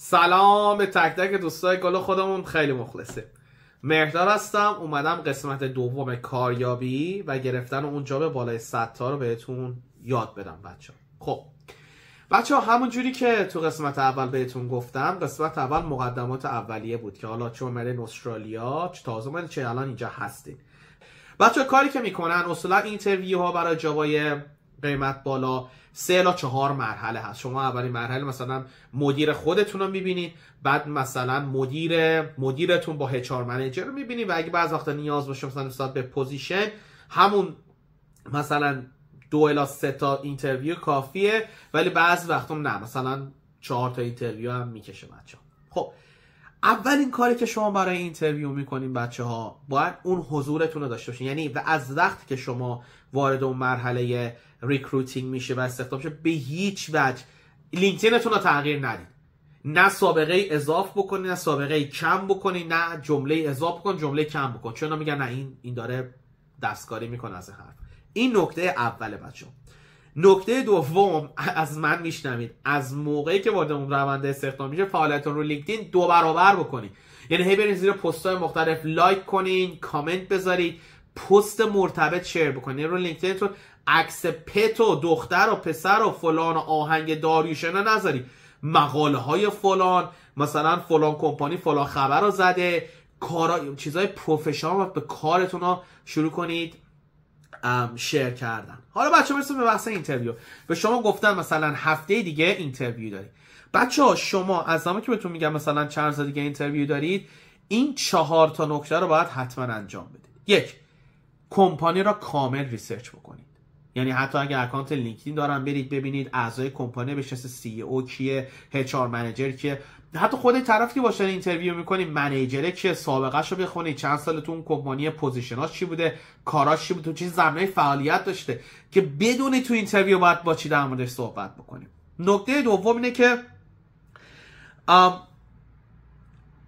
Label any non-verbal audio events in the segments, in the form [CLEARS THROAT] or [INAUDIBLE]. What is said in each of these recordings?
سلام به تک تک دوستای گل خودمون خیلی مخلصه مهدار هستم اومدم قسمت دوم کاریابی و گرفتن اون به بالای 100 رو بهتون یاد بدم بچه خب بچه ها همون جوری که تو قسمت اول بهتون گفتم قسمت اول مقدمات اولیه بود که حالا چون اومدین استرالیا چه تازه من چه الان اینجا هستین بچه کاری که میکنن اصولا اینترویو ها برای جوای قیمت بالا سه الا چهار مرحله هست شما اولین مرحله مثلا مدیر خودتون رو میبینید بعد مثلا مدیر مدیرتون با چهار منیجر رو میبینید و اگه بعض وقتا نیاز باشه مثلا نسبت به پوزیشن همون مثلا دو الا سه تا اینترویو کافیه ولی بعض وقتا نه مثلا چهار تا اینترویو هم میکشه بچه خب اولین کاری که شما برای اینترویو میکنین بچه ها باید اون حضورتون رو داشته باشین یعنی و از وقت که شما وارد اون مرحله ریکروتینگ میشه و استخدام میشه به هیچ وجه لینکدینتون رو تغییر ندید نه سابقه اضاف بکنی نه سابقه کم بکنی نه جمله اضاف کن جمله کم بکن چون میگن نه این این داره دستکاری میکنه از حرف این نکته اول بچه نکته دوم از من میشنوید از موقعی که وارد اون روند استخدام میشه فعالیتتون رو لینکدین دو برابر بکنید یعنی هی برین زیر های مختلف لایک کنین کامنت بذارید پست مرتبط شیر بکنین یعنی رو لینکدینتون عکس پت و دختر و پسر و فلان و آهنگ داریوشنا نذارید مقاله های فلان مثلا فلان کمپانی فلان خبر رو زده کارا چیزای پروفشنال به کارتون رو شروع کنید شیر کردن حالا بچه ها به بحث اینترویو به شما گفتن مثلا هفته دیگه اینترویو دارید بچه ها شما از زمانی که بهتون میگم مثلا چند روز دیگه اینترویو دارید این چهار تا نکته رو باید حتما انجام بدید یک کمپانی را کامل ریسرچ بکنید یعنی حتی اگه اکانت لینکدین دارن برید ببینید اعضای کمپانی بشه سی او کیه هچار آر منیجر کیه حتی خود طرف که باشه اینترویو میکنی منیجره که سابقهش رو بخونی چند سال تو اون کمپانی پوزیشناش چی بوده کاراش چی بوده تو چه زمینه فعالیت داشته که بدونی تو اینترویو باید با چی در موردش صحبت بکنیم نکته دوم اینه که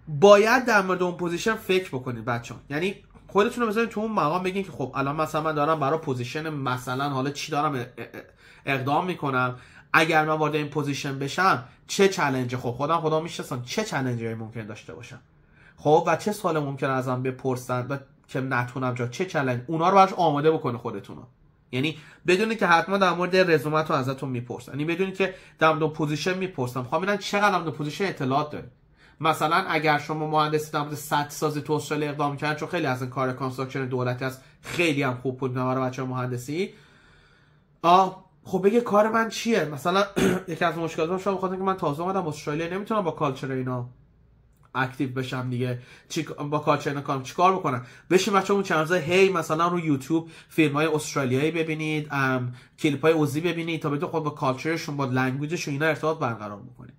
باید در مورد اون پوزیشن فکر بکنید بچه ها. یعنی خودتون رو تو اون مقام بگین که خب الان مثلا من دارم برای پوزیشن مثلا حالا چی دارم اقدام میکنم اگر من وارد این پوزیشن بشم چه چلنج خب خودم خدا میشناسم چه چلنجی ممکن داشته باشم خب و چه سال ممکن ازم بپرسن و که نتونم جا چه چلنج اونا رو براش آماده بکنه خودتون رو یعنی بدونی که حتما در مورد تو ازتون میپرسن یعنی بدونی که در مورد پوزیشن میپرسن خب ببینن چقدر در پوزیشن اطلاعات داره مثلا اگر شما مهندسی در مورد سد سازی تو استرالیا اقدام کردن چون خیلی از این کار کانستراکشن دولتی است خیلی هم خوب بود برای بچه مهندسی آ؟ خب بگه کار من چیه مثلا [CLEARS THROAT] یکی از مشکلات شما بخاطر که من تازه اومدم استرالیا نمیتونم با کالچر اینا اکتیو بشم دیگه با کالچر اینا کارم چیکار بکنم بشین بچه اون چند هی مثلا رو یوتیوب فیلم های استرالیایی ببینید کلیپ های اوزی ببینید تا بتون خود با کالچرشون با لنگویجشون اینا ارتباط برقرار بکنید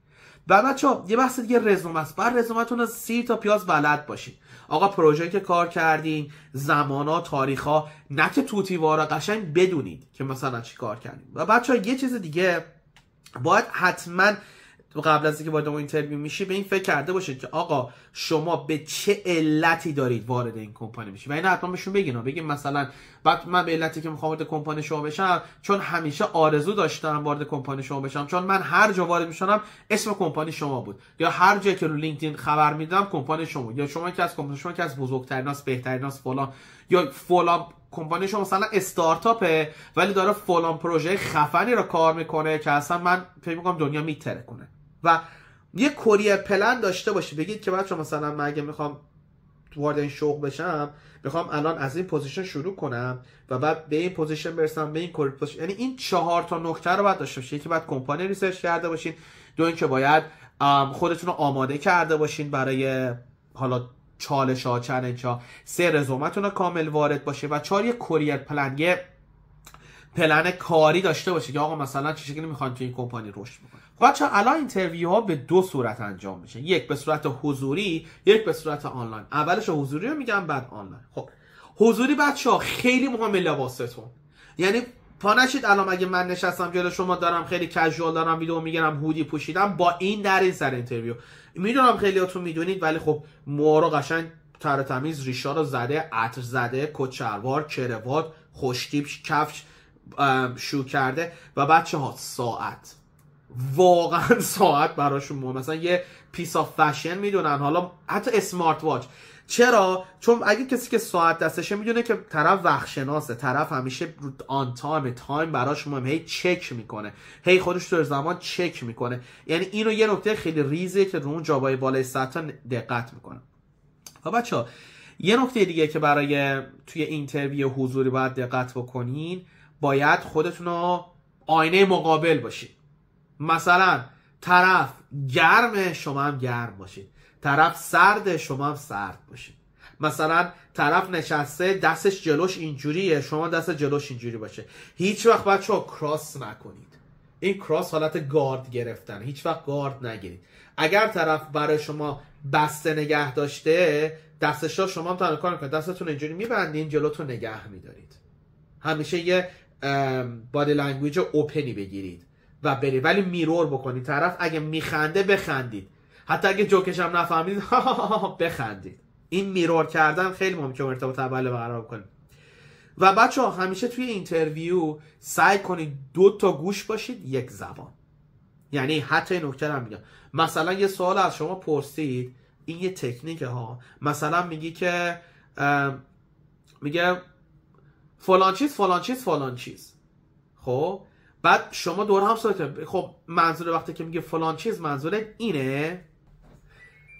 و بچه ها یه بحث دیگه رزومه است بعد رزومتون از سیر تا پیاز بلد باشید آقا پروژه که کار کردین زمانا تاریخا نه که توتیوارا قشنگ بدونید که مثلا چی کار کردین و بچه ها یه چیز دیگه باید حتما قبل از اینکه وارد اون اینترویو میشی به این فکر کرده باشید که آقا شما به چه علتی دارید وارد این کمپانی میشی و این حتما بهشون بگین بگین مثلا بعد من به علتی که میخوام وارد کمپانی شما بشم چون همیشه آرزو داشتم وارد کمپانی شما بشم چون من هر جا وارد میشم اسم کمپانی شما بود یا هر جا که رو لینکدین خبر میدم کمپانی شما یا شما که از کمپانی شما که از بزرگتریناست بهتریناس فلان یا فلان کمپانی شما مثلا استارتاپه ولی داره فلان پروژه خفنی رو کار میکنه که اصلا من فکر میکنم دنیا میتره کنه. و یه کوریر پلن داشته باشید بگید که بچه مثلا من اگه میخوام وارد این شوق بشم میخوام الان از این پوزیشن شروع کنم و بعد به این پوزیشن برسم به این کوریر پوزیشن یعنی این چهار تا نکته رو باید داشته باشید یکی باید کمپانی ریسرچ کرده باشین دو اینکه باید خودتون رو آماده کرده باشین برای حالا چالش ها چلنج ها سه رزومتون رو کامل وارد باشه و چهار یه کوریر پلن کاری داشته باشه که آقا مثلا چه شکلی میخوان که این کمپانی رشد بکنه بچه الان اینترویو ها به دو صورت انجام میشه یک به صورت حضوری یک به صورت آنلاین اولش حضوری رو میگم بعد آنلاین خب حضوری بچه ها خیلی مهمه لباستون یعنی پا نشید الان اگه من نشستم جلو شما دارم خیلی کژوال دارم ویدیو میگیرم هودی پوشیدم با این در این سر اینترویو میدونم خیلیاتون میدونید ولی خب موها قشنگ تر تمیز ریشا رو زده عطر زده کچروار کروات خوشتیپ کفش شو کرده و بچه ها ساعت واقعا [LAUGHS] ساعت براشون مهم مثلا یه پیس آف فشن میدونن حالا حتی اسمارت واچ چرا چون اگه کسی که ساعت دستشه میدونه که طرف وقت طرف همیشه آن تایم تایم براش مهم هی چک میکنه هی خودش تو زمان چک میکنه یعنی اینو یه نکته خیلی ریزه که رو اون جابای بالای ساعت دقت میکنه و بچه ها یه نکته دیگه که برای توی اینترویو حضوری باید دقت بکنین باید خودتون رو آینه مقابل باشید مثلا طرف گرم شما هم گرم باشید طرف سرد شما هم سرد باشید مثلا طرف نشسته دستش جلوش اینجوریه شما دست جلوش اینجوری باشه هیچ وقت بچه کراس نکنید این کراس حالت گارد گرفتن هیچ وقت گارد نگیرید اگر طرف برای شما بسته نگه داشته دستش شما هم تنها دستتون اینجوری میبندین جلوتون نگه میدارید همیشه یه بادی لنگویج اوپنی بگیرید و بری ولی میرور بکنید طرف اگه میخنده بخندید حتی اگه جوکشم هم نفهمید [LAUGHS] بخندید این میرور کردن خیلی ممکنه ارتباط اول برقرار کنید و بچه ها همیشه توی اینترویو سعی کنید دو تا گوش باشید یک زبان یعنی حتی نکته هم میگم مثلا یه سوال از شما پرسید این یه تکنیک ها مثلا میگی که میگه فلان چیز فلان چیز فلان چیز خب بعد شما دور هم سایت خب منظور وقتی که میگه فلان چیز منظور اینه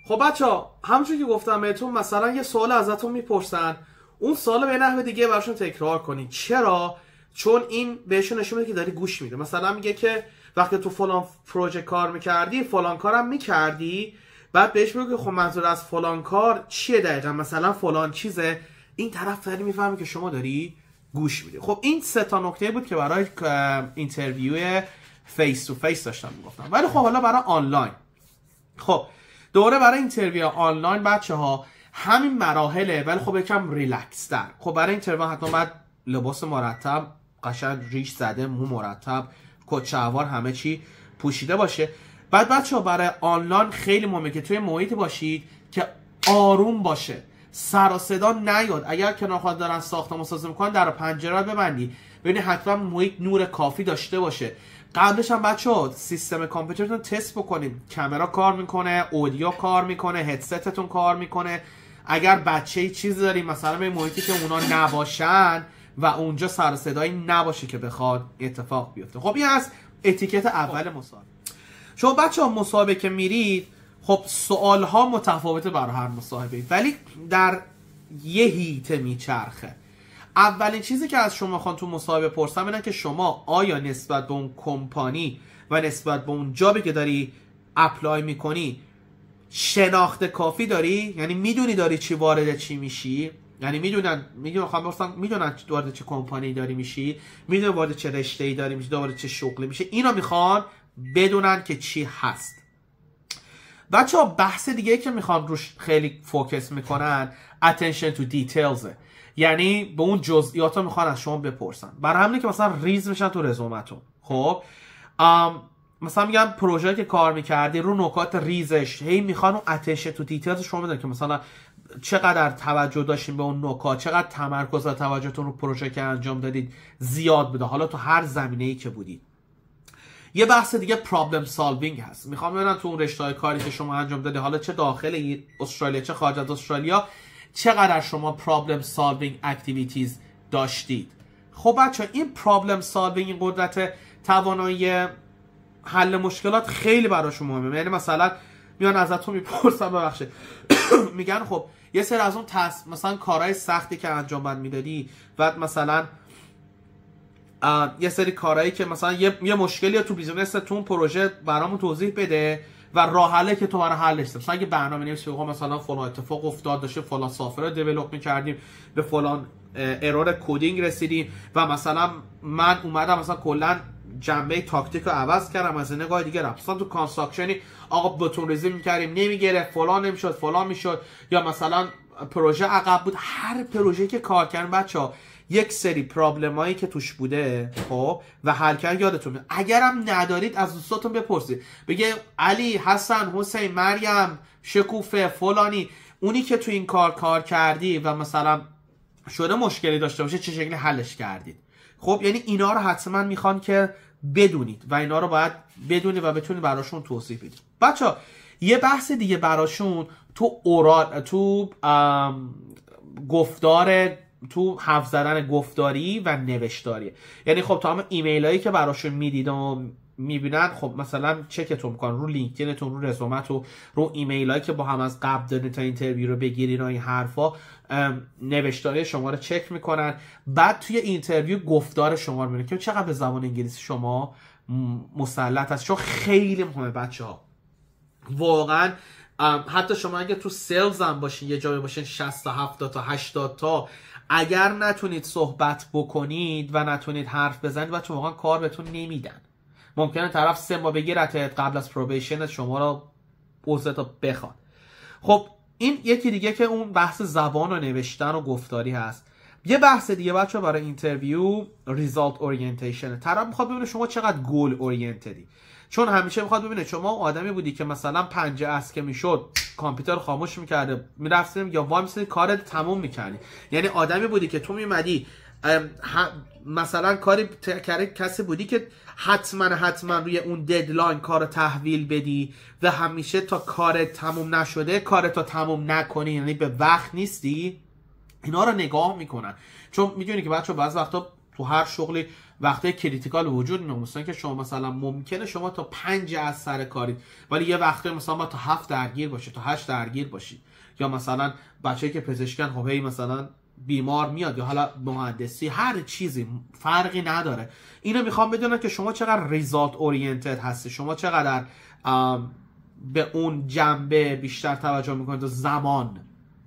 خب بچه ها همچون که گفتم بهتون مثلا یه سوال ازتون میپرسن اون سال به نحوه دیگه براشون تکرار کنین چرا چون این بهشون نشون میده که داری گوش میده مثلا میگه که وقتی تو فلان پروژه کار میکردی فلان کارم میکردی بعد بهش میگه خب منظور از فلان کار چیه دقیقا مثلا فلان چیزه این طرف داری میفهمی که شما داری گوش میده خب این سه تا نکته بود که برای اینترویو فیس تو فیس داشتم میگفتم ولی خب حالا برای آنلاین خب دوره برای اینترویو آنلاین بچه ها همین مراحله ولی خب یکم ریلکس تر خب برای اینترویو حتما باید لباس مرتب قشنگ ریش زده مو مرتب کچهوار همه چی پوشیده باشه بعد بچه ها برای آنلاین خیلی مهمه که توی محیط باشید که آروم باشه سر و صدا نیاد اگر که نخواد دارن ساختمان و سازی میکنن در پنجره ببندی ببینی حتما محیط نور کافی داشته باشه قبلش هم بچه ها سیستم کامپیوترتون تست بکنید کامرا کار میکنه اودیو کار میکنه هدستتون کار میکنه اگر بچه ای چیزی داریم مثلا به محیطی که اونا نباشن و اونجا سر صدایی نباشه که بخواد اتفاق بیفته خب این از اتیکت اول خب. مسابقه شما بچه ها مسابقه میرید خب سوال ها متفاوته برای هر مصاحبه ولی در یه هیته میچرخه اولین چیزی که از شما خان تو مصاحبه پرسم اینه که شما آیا نسبت به اون کمپانی و نسبت به اون جابی که داری اپلای میکنی شناخت کافی داری یعنی میدونی داری چی وارد چی میشی یعنی میدونن میدونن خواهم میدونن وارد چه کمپانی داری میشی میدونن وارد چه رشته ای داری میشی وارد چه شغلی میشه اینا میخوان بدونن که چی هست بچه ها بحث دیگه که میخوان روش خیلی فوکس میکنن attention to details یعنی به اون جزئیات رو میخوان از شما بپرسن برای همینه که مثلا ریز میشن تو رزومتون خب مثلا میگن پروژه که کار میکردی رو نکات ریزش هی میخوان اون اتش تو دیتیلز شما بدن که مثلا چقدر توجه داشتین به اون نکات چقدر تمرکز و توجهتون رو پروژه که انجام دادید زیاد بده حالا تو هر زمینه ای که بودید یه بحث دیگه پرابلم سالوینگ هست میخوام ببینم تو اون رشته کاری که شما انجام دادی حالا چه داخل استرالیا چه خارج از استرالیا چقدر شما پرابلم سالوینگ اکتیویتیز داشتید خب بچه این پرابلم سالوینگ این قدرت توانایی حل مشکلات خیلی شما مهمه یعنی مثلا میان ازتون میپرسن ببخشید [COUGHS] میگن خب یه سری از اون مثلا کارهای سختی که انجام میدادی و مثلا یه سری کارهایی که مثلا یه, یه مشکلی تو بیزنس تو اون پروژه برامون توضیح بده و راهله که تو برای حلش مثلا اگه برنامه نویسی مثلا فلان اتفاق افتاد داشته فلان سافر رو می به فلان ارور کدینگ رسیدیم و مثلا من اومدم مثلا کلا جنبه تاکتیک رو عوض کردم از نگاه دیگه رفت مثلا تو کانستراکشنی آقا بتون ریزی میکردیم نمیگرفت فلان نمیشد فلان میشد یا مثلا پروژه عقب بود هر پروژه که کار کردن بچه ها یک سری هایی که توش بوده خب و حل کردن یادتون میاد اگرم ندارید از دوستاتون بپرسید بگه علی حسن حسین مریم شکوفه فلانی اونی که تو این کار کار کردی و مثلا شده مشکلی داشته باشه چه شکلی حلش کردید خب یعنی اینا رو حتما میخوان که بدونید و اینا رو باید بدونید و بتونید براشون توصیف بدید بچه یه بحث دیگه براشون تو اورال تو گفتار تو حرف زدن گفتاری و نوشتاری یعنی خب تا هم ایمیل هایی که براشون میدید و میبینن خب مثلا چکتون میکنن رو لینکدینتون رو رزومت رو ایمیل هایی که با هم از قبل دارین تا اینترویو رو بگیرین و این حرفا نوشتاری شما رو چک میکنن بعد توی اینترویو گفتار شما رو میبینن که چقدر به زبان انگلیسی شما مسلط هست چون خیلی مهمه بچه ها واقعا حتی شما اگه تو سلز هم باشین یه جایی باشین 60 تا 70 تا 80 تا اگر نتونید صحبت بکنید و نتونید حرف بزنید و تو واقعا کار بهتون نمیدن ممکنه طرف سه ما بگیرتت قبل از پروبیشن شما را تا بخواد خب این یکی دیگه که اون بحث زبان و نوشتن و گفتاری هست یه بحث دیگه بچه برای اینترویو ریزالت اورینتیشن طرف میخواد ببینه شما چقدر گل اورینتدی چون همیشه میخواد ببینه شما آدمی بودی که مثلا پنج که میشد کامپیوتر خاموش میکرده میرفتیم یا وای کارت تموم میکردی یعنی آدمی بودی که تو میمدی مثلا کاری کرده کسی بودی که حتما حتما روی اون ددلاین کار تحویل بدی و همیشه تا کارت تموم نشده کار تا تموم نکنی یعنی به وقت نیستی اینا رو نگاه میکنن چون میدونی که بچه بعض وقتا تو هر شغلی وقتی کریتیکال وجود میاد که شما مثلا ممکنه شما تا پنج از سر کارید ولی یه وقتی مثلا تا هفت درگیر باشه تا هشت درگیر باشید یا مثلا بچه که پزشکن خب هی مثلا بیمار میاد یا حالا مهندسی هر چیزی فرقی نداره اینو میخوام بدونم که شما چقدر ریزالت اورینتد هستی شما چقدر به اون جنبه بیشتر توجه میکنید زمان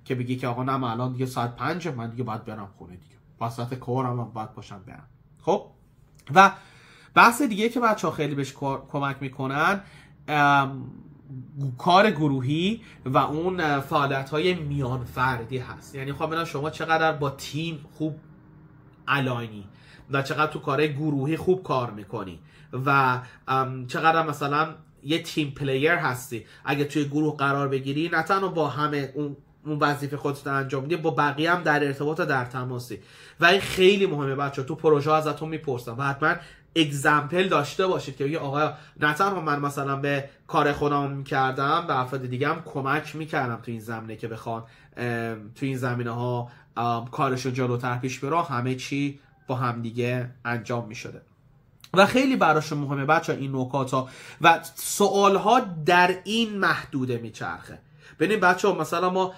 که بگی که آقا نه الان دیگه ساعت پنج من دیگه باید برم خونه دیگه وسط کارم باید باشم برم خب و بحث دیگه که بچه ها خیلی بهش کمک میکنن کار گروهی و اون فعالیت های میان فردی هست یعنی خب شما چقدر با تیم خوب علاینی و چقدر تو کار گروهی خوب کار میکنی و چقدر مثلا یه تیم پلیر هستی اگه توی گروه قرار بگیری نه تنها با همه اون اون وظیفه خودت انجام میدی با بقیه هم در ارتباط و در تماسی و این خیلی مهمه بچه تو پروژه ازتون میپرسم و حتما اگزمپل داشته باشید که بگی آقا نه تنها من مثلا به کار خودم کردم به افراد دیگه هم کمک میکردم تو این زمینه که بخوان تو این زمینه ها کارشون جلوتر پیش برا همه چی با همدیگه انجام میشده و خیلی براشون مهمه بچه این نکات ها و سوال ها در این محدوده میچرخه ببینید بچه ها مثلا ما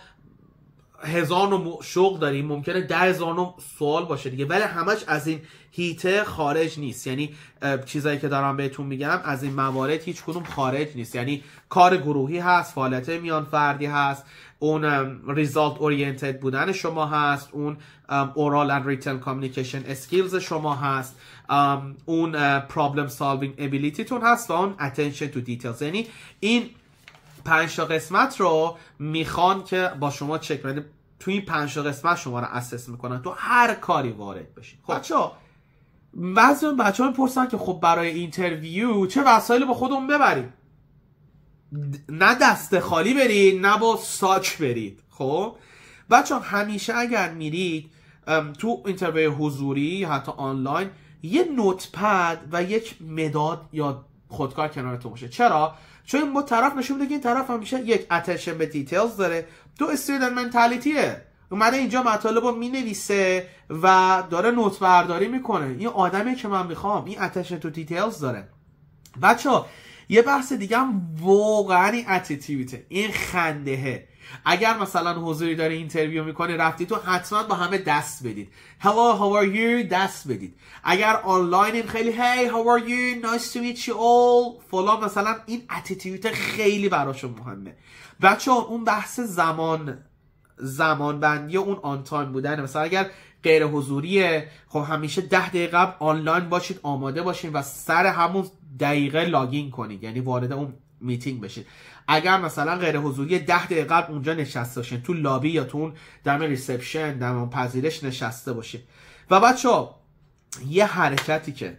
هزار شغل شوق داریم ممکنه ده هزار سوال باشه دیگه ولی همش از این هیته خارج نیست یعنی چیزایی که دارم بهتون میگم از این موارد هیچ کدوم خارج نیست یعنی کار گروهی هست فعالیت میان فردی هست اون ریزالت اورینتد بودن شما هست اون اورال اند ریتن کامیکیشن اسکیلز شما هست اون پرابلم سالوینگ ابیلیتی هست و اون اتنشن تو دیتیلز یعنی این پنج قسمت رو میخوان که با شما چک بده تو این پنج قسمت شما رو اسس میکنن تو هر کاری وارد بشین خب بچا بعضی بچه بچه‌ها میپرسن که خب برای اینترویو چه وسایلی با خودمون ببریم نه دست خالی برید نه با ساک برید خب بچه همیشه اگر میرید تو اینترویو حضوری حتی آنلاین یه پد و یک مداد یا خودکار کنارتون باشه چرا چون ما طرف نشون میده که این طرف میشه یک اتنشن به دیتیلز داره دو استودنت منتالیتیه اومده اینجا مطالب رو مینویسه و داره نوت برداری میکنه این آدمی که من میخوام این اتنشن تو دیتیلز داره بچه ها یه بحث دیگه هم واقعا این اتیتیویته این خندهه اگر مثلا حضوری داره اینترویو میکنه رفتی تو حتما با همه دست بدید Hello how are you دست بدید اگر این خیلی Hey how are you nice to meet you all فلا مثلا این اتیتیویت خیلی براشون مهمه بچه اون بحث زمان زمان بندی اون آن تایم بودن مثلا اگر غیر حضوریه خب همیشه ده دقیقه قبل آنلاین باشید آماده باشین و سر همون دقیقه لاگین کنید یعنی وارد اون میتینگ بشید اگر مثلا غیر حضوری 10 دقیقه قبل اونجا نشسته باشین تو لابی یا تو دم ریسپشن دم پذیرش نشسته باشین و بچه ها یه حرکتی که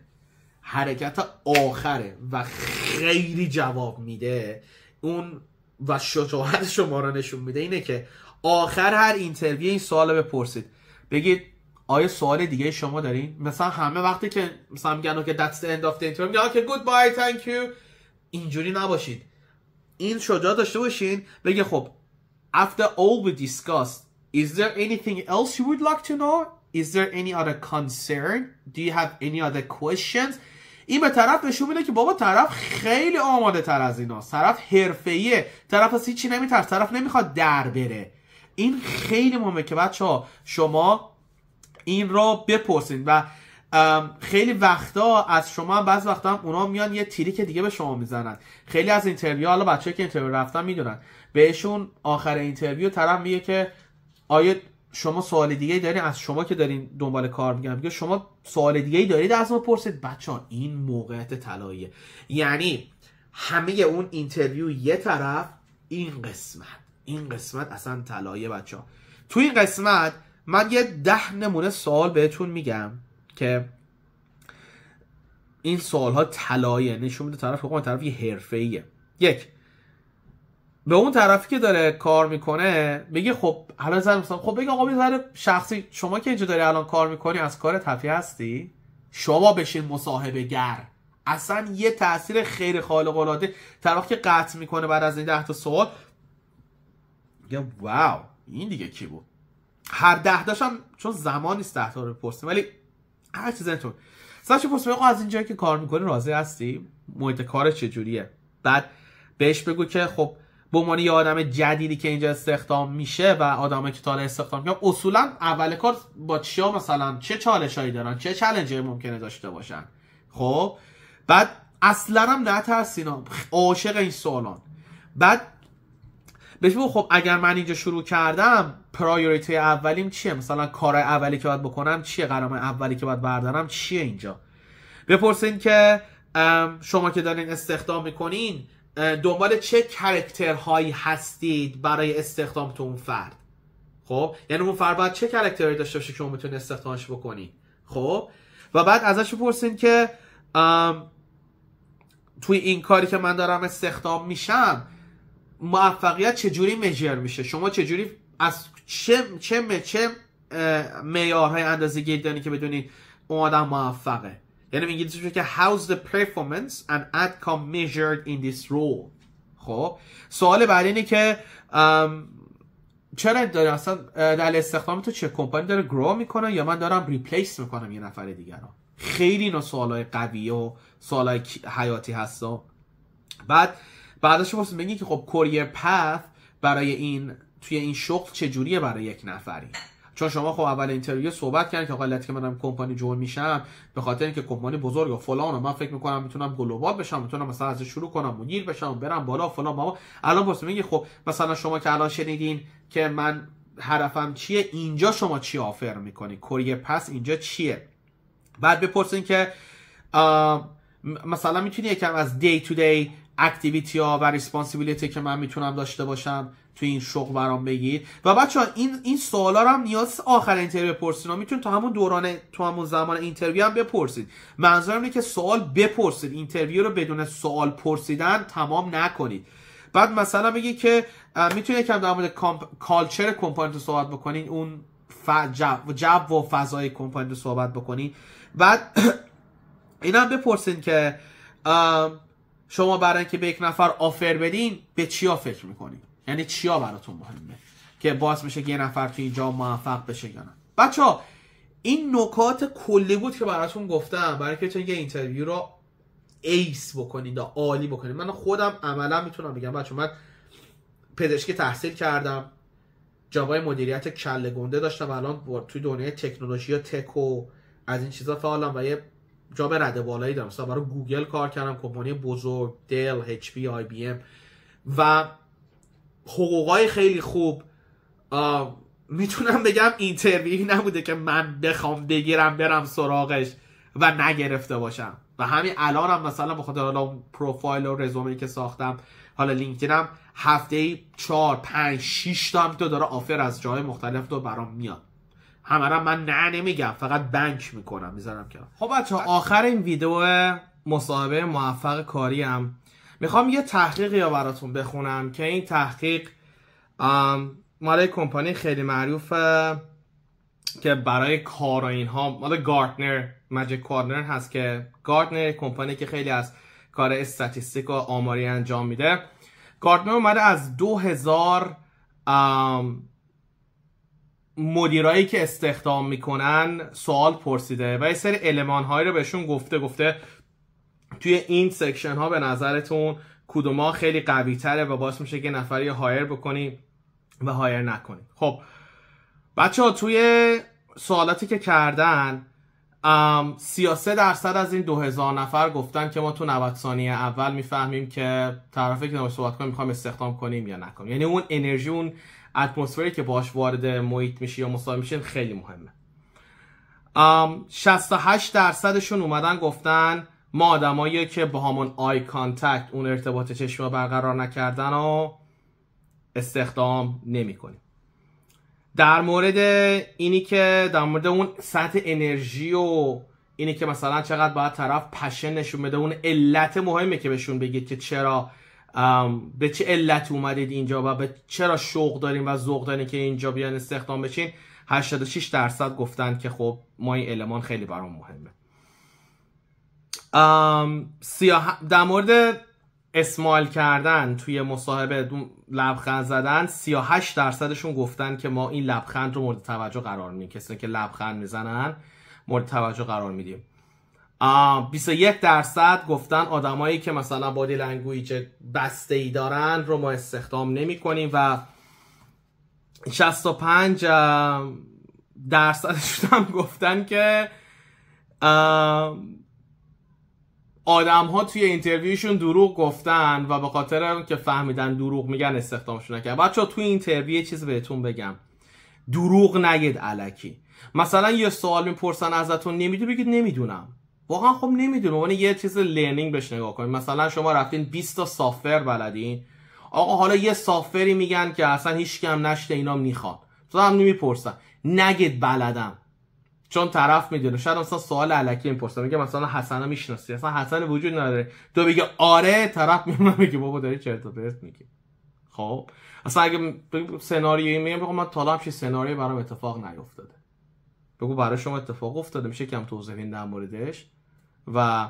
حرکت آخره و خیلی جواب میده اون و شجاعت شما رو نشون میده اینه که آخر هر اینترویو این سوال بپرسید بگید آیا سوال دیگه شما دارین مثلا همه وقتی که مثلا میگن که دست اند end of اینترویو میگن که گود thank you اینجوری نباشید این شجاع داشته باشین بگه خب after all we discussed is there anything else you would like to know is there any other concern do you have any other questions این به طرف نشون میده که بابا طرف خیلی آماده تر از اینا طرف حرفه‌ایه طرف از هیچی نمیترس طرف نمیخواد در بره این خیلی مهمه که بچه ها شما این را بپرسید و خیلی وقتا از شما هم بعض وقتا هم اونا میان یه تیری که دیگه به شما میزنن خیلی از اینترویو حالا بچه که اینترویو رفتن میدونن بهشون آخر اینترویو طرف میگه که آیا شما سوال دیگه دارین از شما که دارین دنبال کار میگم میگه شما سوال دیگه دارید از ما پرسید بچه ها این موقعیت طلاییه یعنی همه اون اینترویو یه طرف این قسمت این قسمت اصلا طلاییه بچه تو این قسمت من یه ده نمونه سوال بهتون میگم که این سوال ها طلایه نشون میده طرف اون طرف یه حرفه‌ایه یک به اون طرفی که داره کار میکنه میگه خب حالا مثلا خب بگه آقا بذار شخصی شما که اینجا داری الان کار میکنی از کار تفی هستی شما بشین مصاحبه گر اصلا یه تاثیر خیر خالق العاده طرف که قطع میکنه بعد از این ده تا سوال میگه واو این دیگه کی بود هر ده داشتم چون زمان نیست ده تا رو ولی هر تو. سرش پس بگو از اینجایی که کار میکنی راضی هستی محیط کار چجوریه بعد بهش بگو که خب به عنوان یه آدم جدیدی که اینجا استخدام میشه و آدمایی که تا استخدام میکنن اصولا اول کار با چیا مثلا چه چالش هایی دارن چه هایی ممکنه داشته باشن خب بعد اصلا هم نترسین عاشق این سوالان بعد بهش بگو خب اگر من اینجا شروع کردم پرایوریتی اولیم چیه مثلا کار اولی که باید بکنم چیه قرام اولی که باید بردارم چیه اینجا بپرسین که شما که دارین استخدام میکنین دنبال چه کرکترهایی هستید برای استخدام تو اون فرد خب یعنی اون فرد باید چه کرکترهایی داشته باشه که شما میتونید استخدامش بکنی؟ خب و بعد ازش بپرسین که توی این کاری که من دارم استخدام میشم موفقیت جوری مجر میشه شما چه جوری از چه چه چه معیارهای اندازه‌گیری دارین که بدونین اون آدم موفقه یعنی انگلیسی که how's the performance and outcome measured in this role خب سوال بعد اینه که چرا داره اصلا در استخدام تو چه کمپانی داره گرو میکنه یا من دارم ریپلیس میکنم یه نفر دیگر رو خیلی اینا سوال های قوی و سوال های حیاتی هستا بعد بعدش واسه خب میگی که خب کریر پث برای این توی این شغل چه چجوریه برای یک نفری چون شما خب اول اینترویو صحبت کردن که آقا که منم کمپانی جوین میشم به خاطر اینکه کمپانی بزرگ و فلان و من فکر میکنم میتونم گلوبال بشم میتونم مثلا از شروع کنم مدیر بشم برم بالا فلان بابا الان واسه میگی خب مثلا شما که الان شنیدین که من حرفم چیه اینجا شما چی آفر میکنی کریه پس اینجا چیه بعد بپرسین که مثلا میتونی یکم از دی تو دی اکتیویتی ها و ریسپانسیبیلیتی که من میتونم داشته باشم تو این شغل برام بگید و بچه ها این این سوالا رو هم نیاز آخر اینترویو بپرسین میتونید تا همون دوران تو همون زمان اینترویو هم بپرسید منظورم اینه که سوال بپرسید اینترویو رو بدون سوال پرسیدن تمام نکنید بعد مثلا میگه که میتونید یکم در مورد کالچر کمپانی تو صحبت بکنین اون جو و فضای کمپانی رو صحبت بکنین بعد [CLEARS THROAT] اینم بپرسین که شما برای اینکه به یک نفر آفر بدین به چیا فکر میکنین یعنی چیا براتون مهمه که باعث میشه که یه نفر تو اینجا موفق بشه یا نه بچه ها این نکات کلی بود که براتون گفتم برای که چون یه اینترویو رو ایس بکنید عالی بکنید من خودم عملا میتونم بگم بچه من پزشکی تحصیل کردم جابای مدیریت کله گنده داشتم الان توی دنیای تکنولوژی و تک و از این چیزا فعالم و یه جاب رده بالایی دارم مثلا برای گوگل کار کردم کمپانی بزرگ دل اچ پی آی بی ام و حقوقای خیلی خوب میتونم بگم اینترویوی نبوده که من بخوام بگیرم برم سراغش و نگرفته باشم و همین الانم هم مثلا به خاطر حالا پروفایل و رزومه که ساختم حالا لینکدینم هفته 4 5 6 تا هم تو داره آفر از جای مختلف تو برام میاد همه را من نه نمیگم فقط بنک میکنم میذارم که خب بچه آخر این ویدیو مصاحبه موفق کاریم میخوام یه تحقیقی یا براتون بخونم که این تحقیق مال کمپانی خیلی معروفه که برای کار و اینها مال گارتنر مجه گارتنر هست که گارتنر کمپانی که خیلی از کار استاتیستیک و آماری انجام میده گارتنر اومده از 2000 مدیرایی که استخدام میکنن سوال پرسیده و یه سری علمان هایی رو بهشون گفته گفته توی این سکشن ها به نظرتون کدوما خیلی قوی تره و باعث میشه که نفری هایر بکنی و هایر نکنی خب بچه ها توی سوالاتی که کردن 33 درصد از این 2000 نفر گفتن که ما تو 90 ثانیه اول میفهمیم که طرفی که صحبت کنیم میخوایم استخدام کنیم یا نکنیم یعنی اون انرژی اون اتمسفری که باش وارد محیط میشه یا مصاحبه میشین خیلی مهمه 68 درصدشون اومدن گفتن ما آدمایی که با همون آی کانتکت اون ارتباط چشمی رو برقرار نکردن و استخدام نمی کنیم. در مورد اینی که در مورد اون سطح انرژی و اینی که مثلا چقدر باید طرف پشن نشون بده اون علت مهمه که بهشون بگید که چرا به چه علت اومدید اینجا و به چرا شوق داریم و ذوق داریم که اینجا بیان استخدام بشین 86 درصد گفتن که خب ما این المان خیلی برام مهمه سیاه... در مورد اسمال کردن توی مصاحبه لبخند زدن 38 درصدشون گفتن که ما این لبخند رو مورد توجه قرار میدیم کسی که لبخند میزنن مورد توجه قرار میدیم 21 درصد گفتن آدمایی که مثلا بادی لنگویج بسته ای دارن رو ما استخدام نمی کنیم و 65 درصدشون هم گفتن که آدم ها توی اینترویوشون دروغ گفتن و به خاطر که فهمیدن دروغ میگن استخدامشون نکرد بچه توی اینترویو یه چیز بهتون بگم دروغ نگید علکی مثلا یه سوال میپرسن ازتون نمیدونی بگید نمیدونم واقعا خب نمیدونم عنوان یه چیز لرنینگ بهش نگاه کنیم مثلا شما رفتین 20 تا سافر بلدین آقا حالا یه سافری میگن که اصلا هیچ کم نشته اینا میخوان تو هم نمیپرسن نگید بلدم چون طرف میدونه شاید مثلا سوال علکی میپرسه میگه مثلا حسن میشناسی اصلا حسن وجود نداره تو بگه آره طرف میمونه میگه بابا داری چرت و پرت میگی خب اصلا اگه سناریویی میگم بگم من تا همچین سناریو برام اتفاق نیفتاده بگو برای شما اتفاق افتاده میشه کم توضیح در موردش و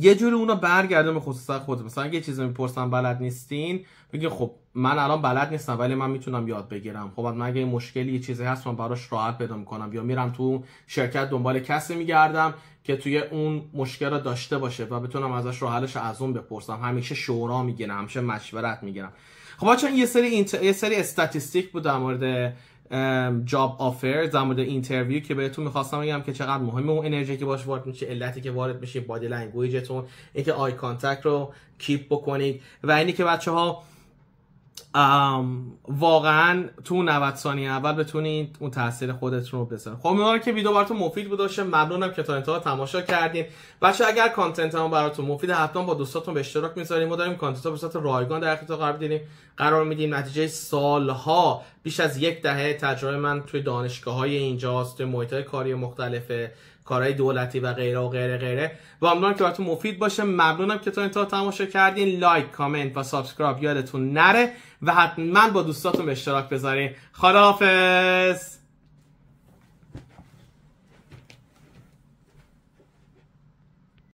یه جوری اونو برگردم به خصوصا خود مثلا یه چیزی میپرسن بلد نیستین میگه خب من الان بلد نیستم ولی من میتونم یاد بگیرم خب من اگه مشکلی یه چیزی هست من براش راحت پیدا میکنم یا میرم تو شرکت دنبال کسی میگردم که توی اون مشکل رو داشته باشه و بتونم ازش رو حلش از اون بپرسم همیشه شورا میگیرم همیشه مشورت میگیرم خب چون یه سری اینت... یه سری استاتیستیک بود در مورد جاب آفر در مورد اینترویو که بهتون میخواستم بگم که چقدر مهمه اون انرژی که باش وارد میشه علتی که وارد میشه بادی لنگویجتون اینکه آی کانتکت رو کیپ بکنید و اینی که بچه ها واقعا تو 90 ثانیه اول بتونید اون تاثیر خودتون رو بزنید خب امیدوارم که ویدیو براتون مفید بود باشه ممنونم که تا انتها تماشا کردین بچه اگر کانتنت هم براتون مفید حتما با دوستاتون به اشتراک میذاریم ما داریم کانتنت ها به رایگان در اختیار قرار میدیم قرار میدیم نتیجه سالها بیش از یک دهه تجربه من توی دانشگاه های اینجاست توی محیط کاری مختلفه کارهای دولتی و غیره و غیره غیره و امیدوارم که براتون مفید باشه ممنونم که تا انتها تماشا کردین لایک کامنت و سابسکرایب یادتون نره و حتما با دوستاتون به اشتراک بذارین خداحافظ